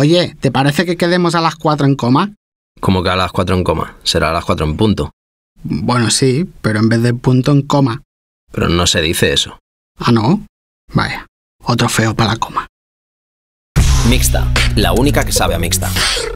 Oye, ¿te parece que quedemos a las 4 en coma? ¿Cómo que a las cuatro en coma? Será a las 4 en punto. Bueno, sí, pero en vez de punto en coma. Pero no se dice eso. Ah, no. Vaya, otro feo para la coma. Mixta, la única que sabe a mixta.